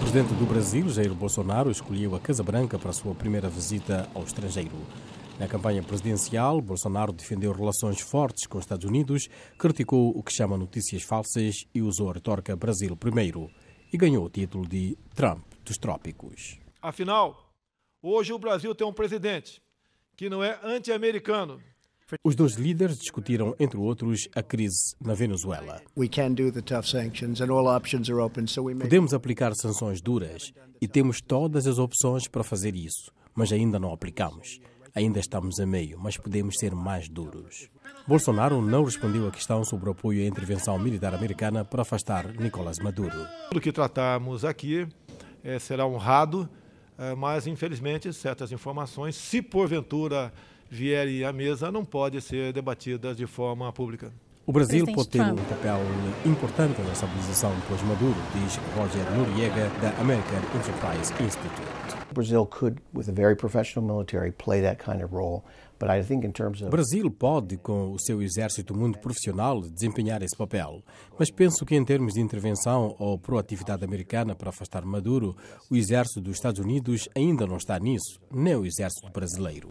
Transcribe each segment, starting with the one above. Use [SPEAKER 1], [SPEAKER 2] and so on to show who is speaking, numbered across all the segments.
[SPEAKER 1] O presidente do Brasil, Jair Bolsonaro, escolheu a Casa Branca para a sua primeira visita ao estrangeiro. Na campanha presidencial, Bolsonaro defendeu relações fortes com os Estados Unidos, criticou o que chama notícias falsas e usou a retórica Brasil primeiro. E ganhou o título de Trump dos Trópicos.
[SPEAKER 2] Afinal, hoje o Brasil tem um presidente que não é anti-americano,
[SPEAKER 1] os dois líderes discutiram, entre outros, a crise na Venezuela. Podemos aplicar sanções duras e temos todas as opções para fazer isso, mas ainda não aplicamos. Ainda estamos a meio, mas podemos ser mais duros. Bolsonaro não respondeu à questão sobre o apoio à intervenção militar americana para afastar Nicolás Maduro.
[SPEAKER 2] Tudo que tratamos aqui eh, será honrado, eh, mas infelizmente certas informações, se porventura vierem à mesa não pode ser debatidas de forma pública. O Brasil pode ter um
[SPEAKER 1] papel importante na estabilização pós-Maduro, diz Roger Noriega da American Enterprise Institute. O Brazil could, with a very professional military, play that kind of role. Brasil pode, com o seu exército muito profissional, desempenhar esse papel. Mas penso que, em termos de intervenção ou proatividade americana para afastar Maduro, o exército dos Estados Unidos ainda não está nisso, nem o exército brasileiro.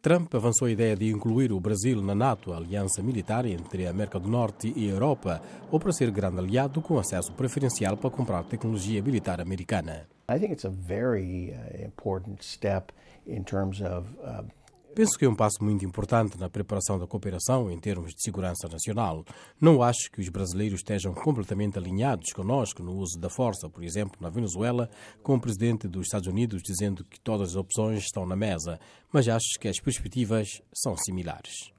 [SPEAKER 1] Trump avançou a ideia de incluir o Brasil na NATO, aliança militar entre a América do Norte e a Europa, ou para ser grande aliado com acesso preferencial para comprar tecnologia militar americana. Eu acho que é um uh, passo muito importante em termos de. Penso que é um passo muito importante na preparação da cooperação em termos de segurança nacional. Não acho que os brasileiros estejam completamente alinhados conosco no uso da força, por exemplo, na Venezuela, com o presidente dos Estados Unidos dizendo que todas as opções estão na mesa, mas acho que as perspectivas são similares.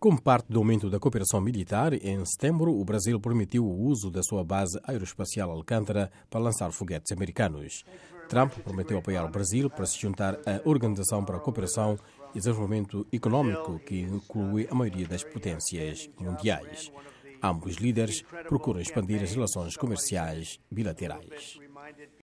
[SPEAKER 1] Como parte do aumento da cooperação militar, em setembro o Brasil permitiu o uso da sua base aeroespacial Alcântara para lançar foguetes americanos. Trump prometeu apoiar o Brasil para se juntar à Organização para a Cooperação e Desenvolvimento Econômico, que inclui a maioria das potências mundiais. Ambos líderes procuram expandir as relações comerciais bilaterais.